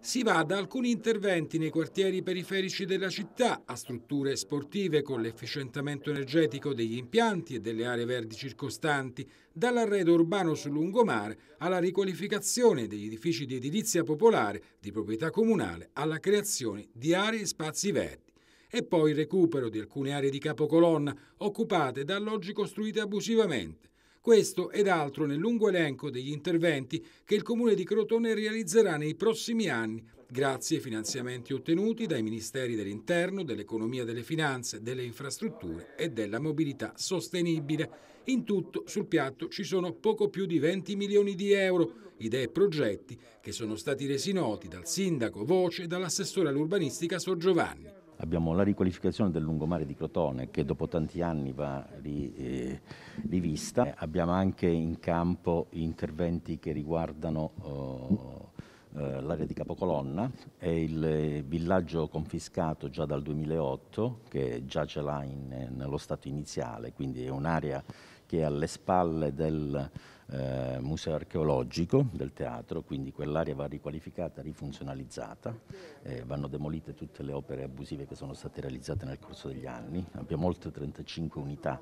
Si va da alcuni interventi nei quartieri periferici della città a strutture sportive con l'efficientamento energetico degli impianti e delle aree verdi circostanti, dall'arredo urbano sul lungomare alla riqualificazione degli edifici di edilizia popolare di proprietà comunale alla creazione di aree e spazi verdi e poi il recupero di alcune aree di capocolonna occupate da alloggi costruite abusivamente questo ed altro nel lungo elenco degli interventi che il Comune di Crotone realizzerà nei prossimi anni, grazie ai finanziamenti ottenuti dai Ministeri dell'Interno, dell'Economia delle Finanze, delle Infrastrutture e della Mobilità Sostenibile. In tutto sul piatto ci sono poco più di 20 milioni di euro, idee e progetti che sono stati resi noti dal sindaco Voce e dall'assessore all'urbanistica Sor Giovanni. Abbiamo la riqualificazione del lungomare di Crotone che dopo tanti anni va ri, eh, rivista. Abbiamo anche in campo interventi che riguardano oh, eh, l'area di Capocolonna e il villaggio confiscato già dal 2008 che già ce l'ha nello stato iniziale, quindi è un'area che è alle spalle del eh, museo archeologico del teatro, quindi quell'area va riqualificata, rifunzionalizzata, eh, vanno demolite tutte le opere abusive che sono state realizzate nel corso degli anni, abbiamo oltre 35 unità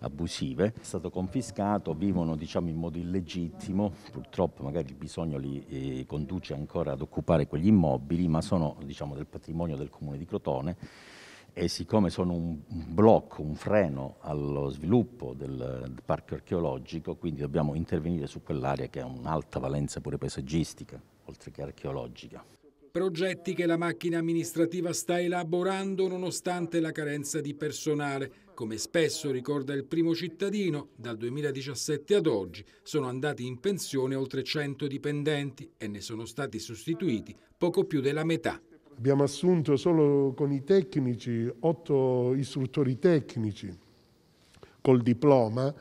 abusive, è stato confiscato, vivono diciamo, in modo illegittimo, purtroppo magari il bisogno li eh, conduce ancora ad occupare quegli immobili, ma sono diciamo, del patrimonio del comune di Crotone e siccome sono un blocco, un freno allo sviluppo del parco archeologico, quindi dobbiamo intervenire su quell'area che ha un'alta valenza pure paesaggistica, oltre che archeologica. Progetti che la macchina amministrativa sta elaborando nonostante la carenza di personale. Come spesso ricorda il primo cittadino, dal 2017 ad oggi sono andati in pensione oltre 100 dipendenti e ne sono stati sostituiti poco più della metà. Abbiamo assunto solo con i tecnici otto istruttori tecnici col diploma,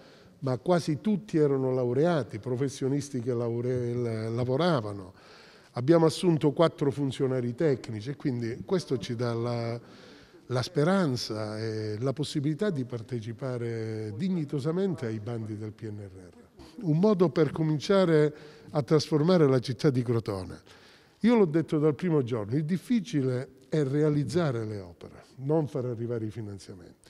ma quasi tutti erano laureati, professionisti che lavoravano. Abbiamo assunto quattro funzionari tecnici e quindi questo ci dà la, la speranza e la possibilità di partecipare dignitosamente ai bandi del PNRR. Un modo per cominciare a trasformare la città di Crotone. Io l'ho detto dal primo giorno, il difficile è realizzare le opere, non far arrivare i finanziamenti.